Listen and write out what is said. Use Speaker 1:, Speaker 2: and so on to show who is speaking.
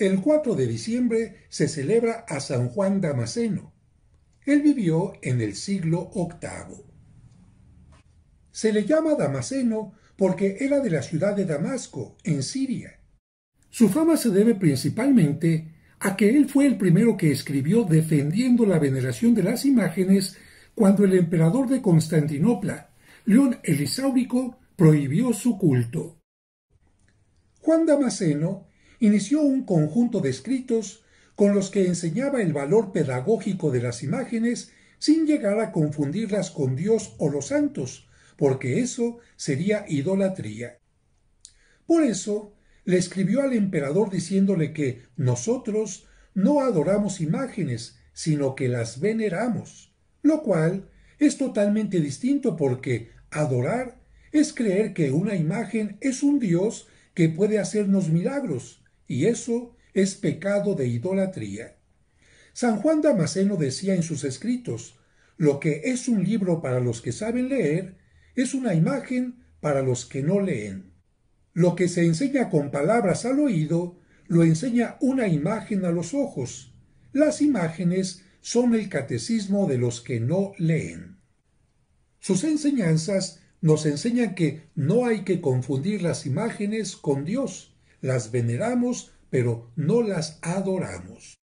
Speaker 1: El 4 de diciembre se celebra a San Juan Damasceno. Él vivió en el siglo VIII. Se le llama Damasceno porque era de la ciudad de Damasco, en Siria. Su fama se debe principalmente a que él fue el primero que escribió defendiendo la veneración de las imágenes cuando el emperador de Constantinopla, León el prohibió su culto. Juan Damasceno inició un conjunto de escritos con los que enseñaba el valor pedagógico de las imágenes sin llegar a confundirlas con Dios o los santos, porque eso sería idolatría. Por eso, le escribió al emperador diciéndole que nosotros no adoramos imágenes, sino que las veneramos, lo cual es totalmente distinto porque adorar es creer que una imagen es un Dios que puede hacernos milagros, y eso es pecado de idolatría. San Juan Damasceno decía en sus escritos, lo que es un libro para los que saben leer es una imagen para los que no leen. Lo que se enseña con palabras al oído lo enseña una imagen a los ojos. Las imágenes son el catecismo de los que no leen. Sus enseñanzas nos enseñan que no hay que confundir las imágenes con Dios, las veneramos, pero no las adoramos.